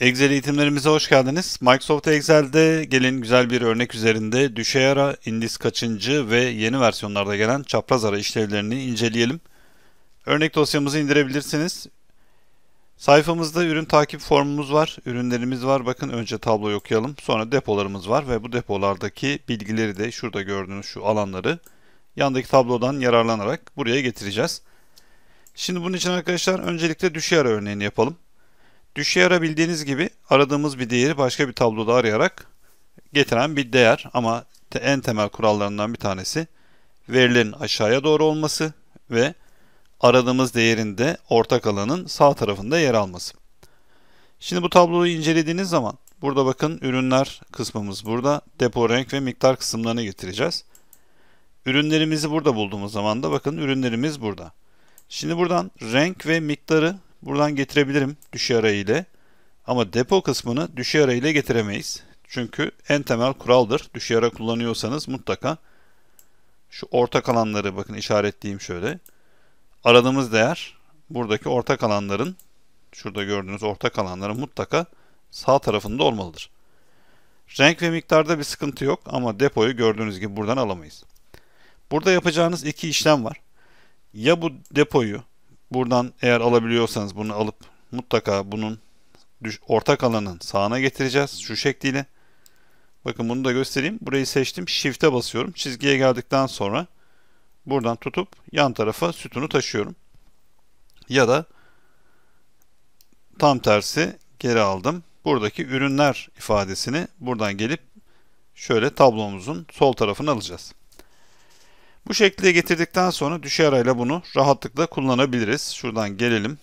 Excel eğitimlerimize hoş geldiniz. Microsoft Excel'de gelin güzel bir örnek üzerinde düşey ara, indis kaçıncı ve yeni versiyonlarda gelen çapraz ara işlevlerini inceleyelim. Örnek dosyamızı indirebilirsiniz. Sayfamızda ürün takip formumuz var, ürünlerimiz var. Bakın önce tabloyu okuyalım. Sonra depolarımız var ve bu depolardaki bilgileri de şurada gördüğünüz şu alanları yandaki tablodan yararlanarak buraya getireceğiz. Şimdi bunun için arkadaşlar öncelikle düşey ara örneğini yapalım. Düşeyi arabildiğiniz gibi aradığımız bir değeri başka bir tabloda arayarak getiren bir değer ama en temel kurallarından bir tanesi verilerin aşağıya doğru olması ve aradığımız değerin de ortak alanın sağ tarafında yer alması. Şimdi bu tabloyu incelediğiniz zaman burada bakın ürünler kısmımız burada depo renk ve miktar kısımlarını getireceğiz. Ürünlerimizi burada bulduğumuz zaman da bakın ürünlerimiz burada. Şimdi buradan renk ve miktarı Buradan getirebilirim düşey arayı ile. Ama depo kısmını düşey arayı ile getiremeyiz. Çünkü en temel kuraldır. Düşey ara kullanıyorsanız mutlaka şu ortak alanları bakın işaretleyeyim şöyle. Aradığımız değer buradaki ortak alanların şurada gördüğünüz ortak alanların mutlaka sağ tarafında olmalıdır. Renk ve miktarda bir sıkıntı yok ama depoyu gördüğünüz gibi buradan alamayız. Burada yapacağınız iki işlem var. Ya bu depoyu Buradan eğer alabiliyorsanız bunu alıp mutlaka bunun ortak alanın sağına getireceğiz şu şekliyle. Bakın bunu da göstereyim. Burayı seçtim. Shift'e basıyorum. Çizgiye geldikten sonra buradan tutup yan tarafa sütunu taşıyorum. Ya da tam tersi geri aldım. Buradaki ürünler ifadesini buradan gelip şöyle tablomuzun sol tarafını alacağız. Bu şekilde getirdikten sonra düşey arayla bunu rahatlıkla kullanabiliriz. Şuradan gelelim.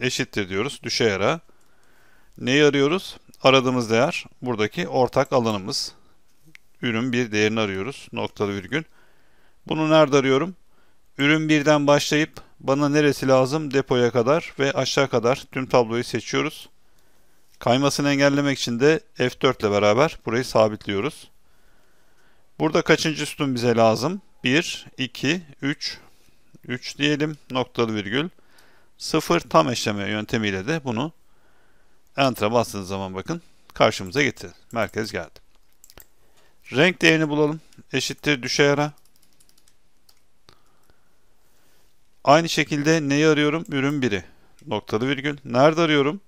Eşittir diyoruz. Düşey ara. Neyi arıyoruz? Aradığımız değer buradaki ortak alanımız. Ürün bir değerini arıyoruz. Noktalı virgül. Bunu nerede arıyorum? Ürün birden başlayıp bana neresi lazım? Depoya kadar ve aşağı kadar tüm tabloyu seçiyoruz. Kaymasını engellemek için de F4 ile beraber burayı sabitliyoruz. Burada kaçıncı sütun bize lazım? 1, 2, 3, 3 diyelim noktalı virgül. 0 tam eşleme yöntemiyle de bunu Enter'a bastığınız zaman bakın karşımıza getir. Merkez geldi. Renk değerini bulalım. Eşittir düşey ara. Aynı şekilde neyi arıyorum? Ürün 1'i. Noktalı virgül. Nerede arıyorum?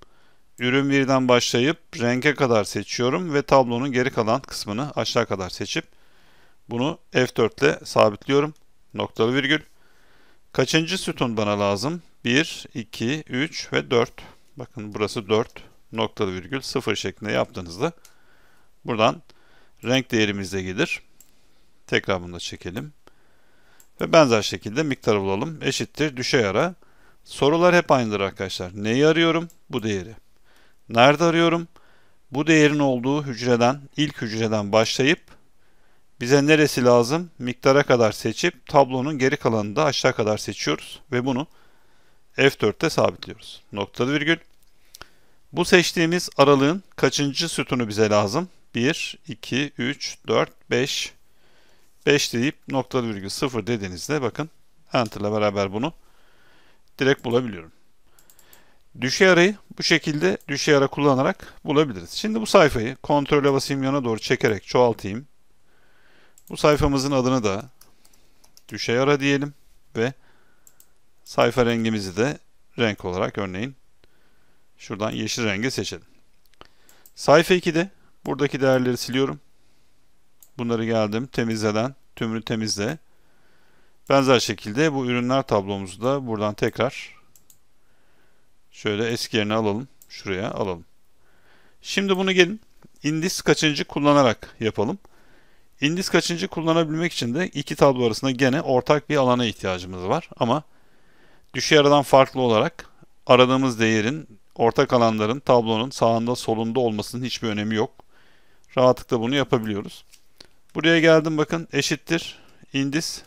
Ürün 1'den başlayıp renge kadar seçiyorum ve tablonun geri kalan kısmını aşağı kadar seçip bunu F4 ile sabitliyorum. Noktalı virgül. Kaçıncı sütun bana lazım? 1, 2, 3 ve 4. Bakın burası 4. Noktalı virgül 0 şeklinde yaptığınızda buradan renk değerimiz gelir. Tekrar bunu da çekelim. Ve benzer şekilde miktar bulalım. Eşittir düşey ara. Sorular hep aynıdır arkadaşlar. Neyi arıyorum? Bu değeri. Nerede arıyorum? Bu değerin olduğu hücreden, ilk hücreden başlayıp bize neresi lazım? Miktara kadar seçip tablonun geri kalanını da aşağı kadar seçiyoruz ve bunu F4'te sabitliyoruz. Noktalı virgül. Bu seçtiğimiz aralığın kaçıncı sütunu bize lazım? 1, 2, 3, 4, 5. 5 deyip noktalı virgül 0 dediğinizde bakın Enter ile beraber bunu direkt bulabiliyorum. Düşey arayı bu şekilde düşey ara kullanarak bulabiliriz. Şimdi bu sayfayı kontrole basayım yana doğru çekerek çoğaltayım. Bu sayfamızın adını da düşey ara diyelim ve sayfa rengimizi de renk olarak örneğin şuradan yeşil rengi seçelim. Sayfa 2'de buradaki değerleri siliyorum. Bunları geldim temizleden tümünü temizle. Benzer şekilde bu ürünler tablomuzu da buradan tekrar şöyle eski yerine alalım. Şuraya alalım. Şimdi bunu gelin indis kaçıncı kullanarak yapalım. İndis kaçıncı kullanabilmek için de iki tablo arasında gene ortak bir alana ihtiyacımız var. Ama düşey aradan farklı olarak aradığımız değerin ortak alanların tablonun sağında solunda olmasının hiçbir önemi yok. Rahatlıkla bunu yapabiliyoruz. Buraya geldim bakın eşittir indis.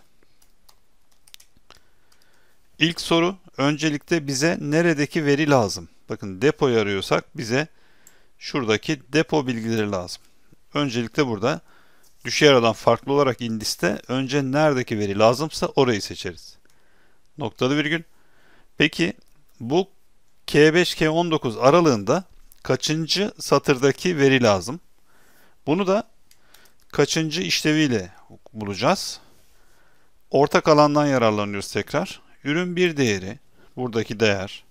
İlk soru öncelikle bize neredeki veri lazım? Bakın depoyu arıyorsak bize şuradaki depo bilgileri lazım. Öncelikle burada Düşey aradan farklı olarak indiste önce neredeki veri lazımsa orayı seçeriz. Noktalı virgül. Peki bu K5-K19 aralığında kaçıncı satırdaki veri lazım? Bunu da kaçıncı işleviyle bulacağız. Ortak alandan yararlanıyoruz tekrar. Ürün bir değeri, buradaki değer.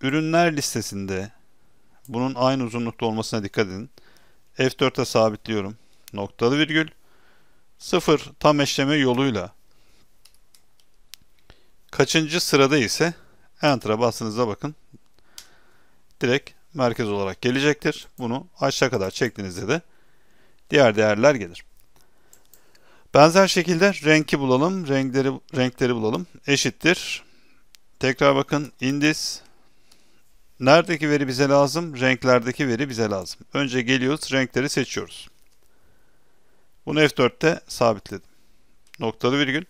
Ürünler listesinde bunun aynı uzunlukta olmasına dikkat edin. F4'e sabitliyorum noktalı virgül sıfır tam eşleme yoluyla kaçıncı sırada ise Enter'a bastığınızda bakın direkt merkez olarak gelecektir. Bunu aşağı kadar çektiğinizde de diğer değerler gelir. Benzer şekilde renki bulalım. Renkleri, renkleri bulalım. Eşittir. Tekrar bakın indis. Neredeki veri bize lazım? Renklerdeki veri bize lazım. Önce geliyoruz renkleri seçiyoruz. Bunu F4'te sabitledim. Noktalı virgül.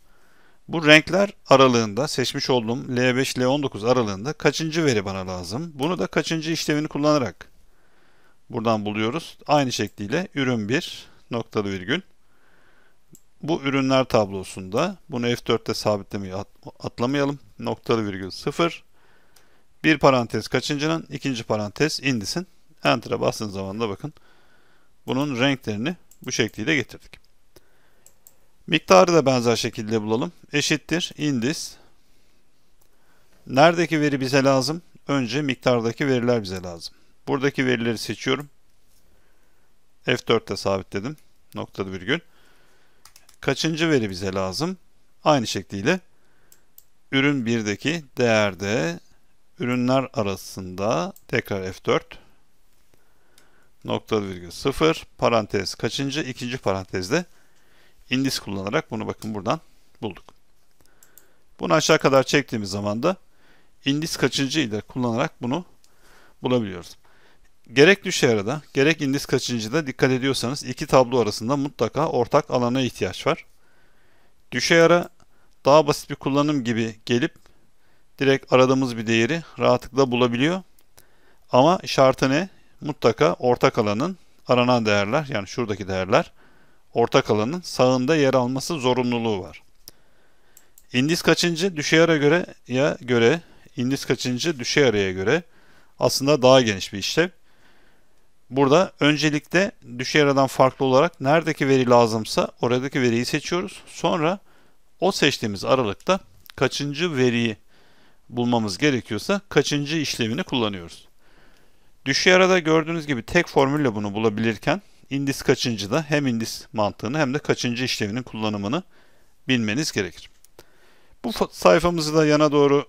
Bu renkler aralığında seçmiş olduğum L5 L19 aralığında kaçıncı veri bana lazım? Bunu da kaçıncı işlevini kullanarak buradan buluyoruz. Aynı şekliyle ürün 1 noktalı virgül. Bu ürünler tablosunda bunu F4'te sabitlemeyi atlamayalım. Noktalı virgül 0 bir parantez kaçıncının ikinci parantez indisin. Enter'a bastığınız zaman da bakın bunun renklerini bu şekliyle getirdik. Miktarı da benzer şekilde bulalım. Eşittir indis. Neredeki veri bize lazım? Önce miktardaki veriler bize lazım. Buradaki verileri seçiyorum. F4'te sabitledim. Noktalı virgül. Kaçıncı veri bize lazım? Aynı şekliyle ürün 1'deki değerde ürünler arasında tekrar F4 nokta virgül 0 parantez kaçıncı ikinci parantezde indis kullanarak bunu bakın buradan bulduk. Bunu aşağı kadar çektiğimiz zaman da indis kaçıncı ile kullanarak bunu bulabiliyoruz. Gerek düşey arada gerek indis kaçıncıda dikkat ediyorsanız iki tablo arasında mutlaka ortak alana ihtiyaç var. Düşey ara daha basit bir kullanım gibi gelip direkt aradığımız bir değeri rahatlıkla bulabiliyor. Ama şartı ne? mutlaka ortak alanın aranan değerler yani şuradaki değerler ortak alanın sağında yer alması zorunluluğu var. İndis kaçıncı düşey ara göre ya göre indis kaçıncı düşey araya göre aslında daha geniş bir işlev. Burada öncelikle düşey aradan farklı olarak neredeki veri lazımsa oradaki veriyi seçiyoruz. Sonra o seçtiğimiz aralıkta kaçıncı veriyi bulmamız gerekiyorsa kaçıncı işlemini kullanıyoruz. Düşey arada gördüğünüz gibi tek formülle bunu bulabilirken indis da hem indis mantığını hem de kaçıncı işlevinin kullanımını bilmeniz gerekir. Bu sayfamızı da yana doğru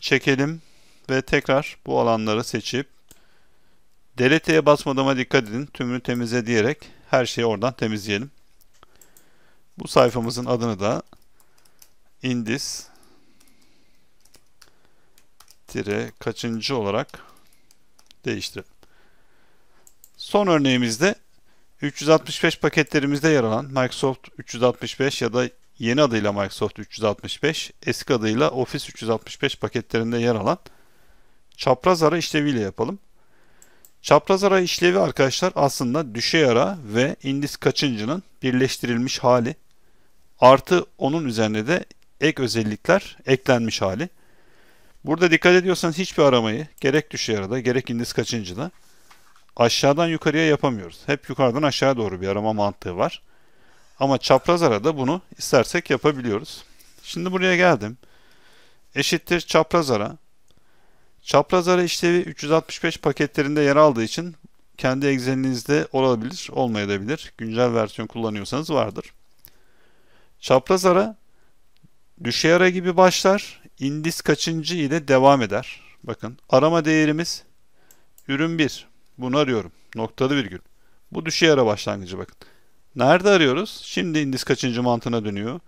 çekelim ve tekrar bu alanları seçip delete'ye basmadığıma dikkat edin. Tümünü temizle diyerek her şeyi oradan temizleyelim. Bu sayfamızın adını da indis tire kaçıncı olarak değiştirelim. Son örneğimizde 365 paketlerimizde yer alan Microsoft 365 ya da yeni adıyla Microsoft 365, eski adıyla Office 365 paketlerinde yer alan çapraz ara işleviyle yapalım. Çapraz ara işlevi arkadaşlar aslında düşey ara ve indis kaçıncının birleştirilmiş hali. Artı onun üzerine de ek özellikler eklenmiş hali. Burada dikkat ediyorsanız hiçbir aramayı gerek düşey arada gerek indiz kaçıncıda aşağıdan yukarıya yapamıyoruz. Hep yukarıdan aşağıya doğru bir arama mantığı var. Ama çapraz arada bunu istersek yapabiliyoruz. Şimdi buraya geldim. Eşittir çapraz ara. Çapraz ara işlevi 365 paketlerinde yer aldığı için kendi egzeninizde olabilir, olmayabilir. Güncel versiyon kullanıyorsanız vardır. Çapraz ara Düşey gibi başlar. İndis kaçıncı ile devam eder. Bakın arama değerimiz ürün 1. Bunu arıyorum. Noktalı virgül. Bu düşey ara başlangıcı bakın. Nerede arıyoruz? Şimdi indis kaçıncı mantığına dönüyor.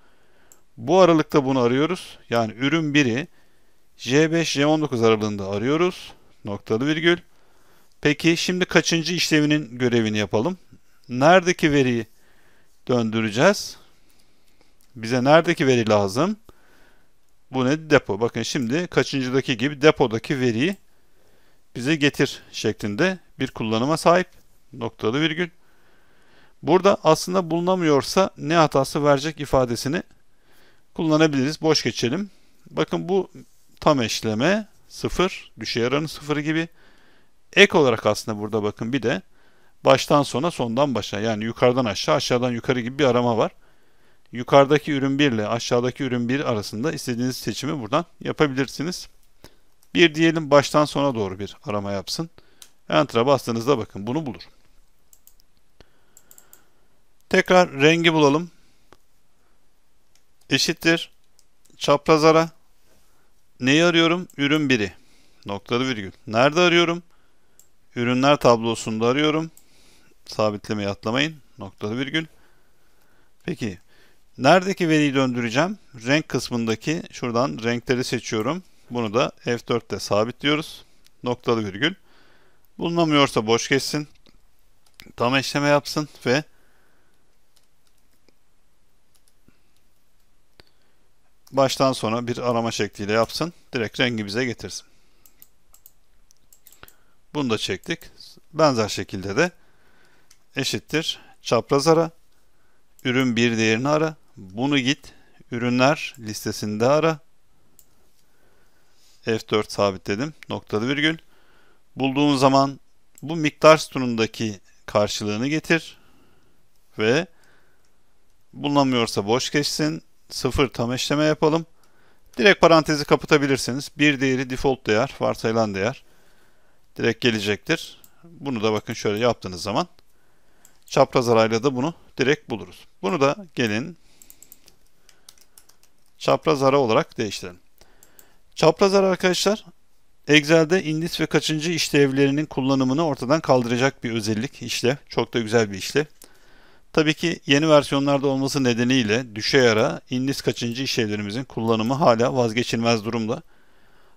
Bu aralıkta bunu arıyoruz. Yani ürün 1'i J5 J19 aralığında arıyoruz. Noktalı virgül. Peki şimdi kaçıncı işleminin görevini yapalım? Neredeki veriyi döndüreceğiz? Bize neredeki veri lazım? Bu ne? Depo. Bakın şimdi kaçıncıdaki gibi depodaki veriyi bize getir şeklinde bir kullanıma sahip. Noktalı virgül. Burada aslında bulunamıyorsa ne hatası verecek ifadesini kullanabiliriz. Boş geçelim. Bakın bu tam eşleme sıfır düşe yaranın 0 gibi. Ek olarak aslında burada bakın bir de baştan sona sondan başa yani yukarıdan aşağı aşağıdan yukarı gibi bir arama var yukarıdaki ürün 1 ile aşağıdaki ürün 1 arasında istediğiniz seçimi buradan yapabilirsiniz. Bir diyelim baştan sona doğru bir arama yapsın. Enter'a bastığınızda bakın bunu bulur. Tekrar rengi bulalım. Eşittir. Çapraz ara. Neyi arıyorum? Ürün 1'i. Noktalı virgül. Nerede arıyorum? Ürünler tablosunda arıyorum. Sabitlemeyi atlamayın. Noktalı virgül. Peki Neredeki veriyi döndüreceğim? Renk kısmındaki şuradan renkleri seçiyorum. Bunu da F4'te sabitliyoruz. Noktalı virgül. Bulunamıyorsa boş geçsin. Tam eşleme yapsın ve baştan sona bir arama şekliyle yapsın. Direkt rengi bize getirsin. Bunu da çektik. Benzer şekilde de eşittir. Çapraz ara. Ürün bir değerini ara. Bunu git ürünler listesinde ara. F4 sabitledim. Noktalı virgül. Bulduğun zaman bu miktar sütunundaki karşılığını getir ve bulunamıyorsa boş geçsin. Sıfır tam işleme yapalım. Direkt parantezi kapatabilirsiniz. Bir değeri default değer, varsayılan değer. Direkt gelecektir. Bunu da bakın şöyle yaptığınız zaman çapraz arayla da bunu direkt buluruz. Bunu da gelin çapraz ara olarak değiştirelim. Çapraz ara arkadaşlar Excel'de indis ve kaçıncı işlevlerinin kullanımını ortadan kaldıracak bir özellik işlev. Çok da güzel bir işlev. Tabii ki yeni versiyonlarda olması nedeniyle düşe yara indis kaçıncı işlevlerimizin kullanımı hala vazgeçilmez durumda.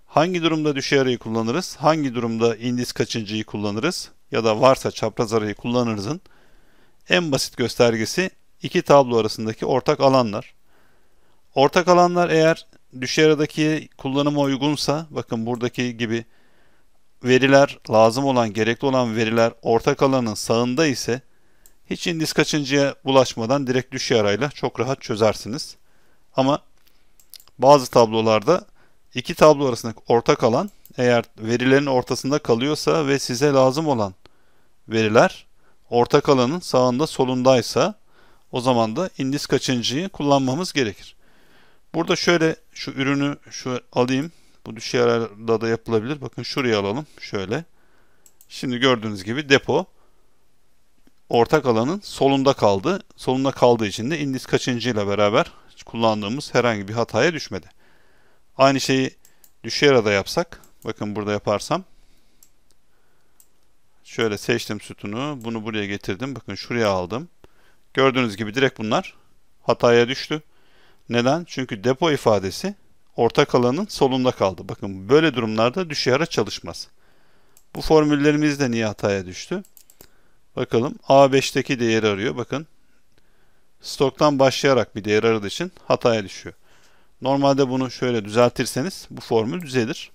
Hangi durumda düşe yarayı kullanırız? Hangi durumda indis kaçıncıyı kullanırız? Ya da varsa çapraz arayı kullanırızın en basit göstergesi iki tablo arasındaki ortak alanlar. Ortak alanlar eğer düşey aradaki kullanıma uygunsa bakın buradaki gibi veriler lazım olan gerekli olan veriler ortak alanın sağında ise hiç indis kaçıncıya bulaşmadan direkt düşey arayla çok rahat çözersiniz. Ama bazı tablolarda iki tablo arasındaki ortak alan eğer verilerin ortasında kalıyorsa ve size lazım olan veriler ortak alanın sağında solundaysa o zaman da indis kaçıncıyı kullanmamız gerekir. Burada şöyle şu ürünü şu alayım. Bu düşey ayarda da yapılabilir. Bakın şuraya alalım. Şöyle. Şimdi gördüğünüz gibi depo ortak alanın solunda kaldı. Solunda kaldığı için de indis kaçıncı beraber kullandığımız herhangi bir hataya düşmedi. Aynı şeyi düşey arada yapsak. Bakın burada yaparsam. Şöyle seçtim sütunu. Bunu buraya getirdim. Bakın şuraya aldım. Gördüğünüz gibi direkt bunlar hataya düştü. Neden? Çünkü depo ifadesi ortak alanın solunda kaldı. Bakın böyle durumlarda düşey çalışmaz. Bu formüllerimiz de niye hataya düştü? Bakalım A5'teki değeri arıyor. Bakın stoktan başlayarak bir değer aradığı için hataya düşüyor. Normalde bunu şöyle düzeltirseniz bu formül düzelir.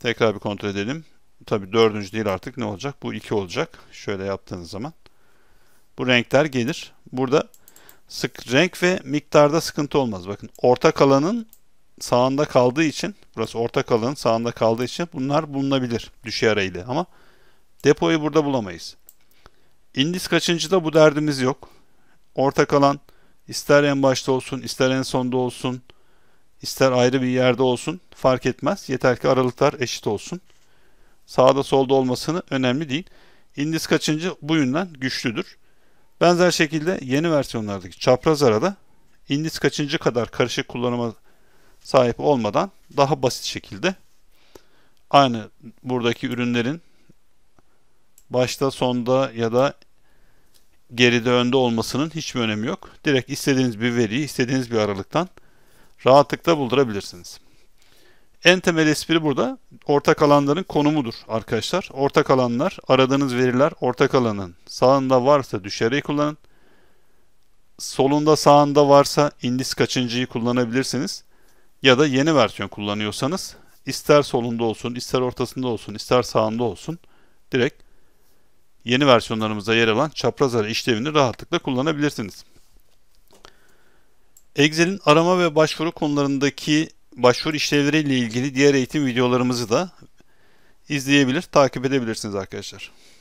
Tekrar bir kontrol edelim. Tabi dördüncü değil artık ne olacak? Bu iki olacak. Şöyle yaptığınız zaman bu renkler gelir. Burada sık renk ve miktarda sıkıntı olmaz. Bakın ortak alanın sağında kaldığı için burası ortak alanın sağında kaldığı için bunlar bulunabilir düşey arayla ama depoyu burada bulamayız. İndis kaçıncıda bu derdimiz yok. Ortak alan ister en başta olsun ister en sonda olsun ister ayrı bir yerde olsun fark etmez. Yeter ki aralıklar eşit olsun. Sağda solda olmasını önemli değil. İndis kaçıncı bu yönden güçlüdür. Benzer şekilde yeni versiyonlardaki çapraz arada indis kaçıncı kadar karışık kullanıma sahip olmadan daha basit şekilde aynı buradaki ürünlerin başta sonda ya da geride önde olmasının hiçbir önemi yok. Direkt istediğiniz bir veriyi istediğiniz bir aralıktan rahatlıkla buldurabilirsiniz. En temel espri burada ortak alanların konumudur arkadaşlar. Ortak alanlar aradığınız veriler ortak alanın sağında varsa düşerey kullanın. Solunda sağında varsa indis kaçıncıyı kullanabilirsiniz. Ya da yeni versiyon kullanıyorsanız ister solunda olsun, ister ortasında olsun, ister sağında olsun direkt yeni versiyonlarımızda yer alan çapraz ara işlevini rahatlıkla kullanabilirsiniz. Excel'in arama ve başvuru konularındaki başvuru işlevleriyle ilgili diğer eğitim videolarımızı da izleyebilir, takip edebilirsiniz arkadaşlar.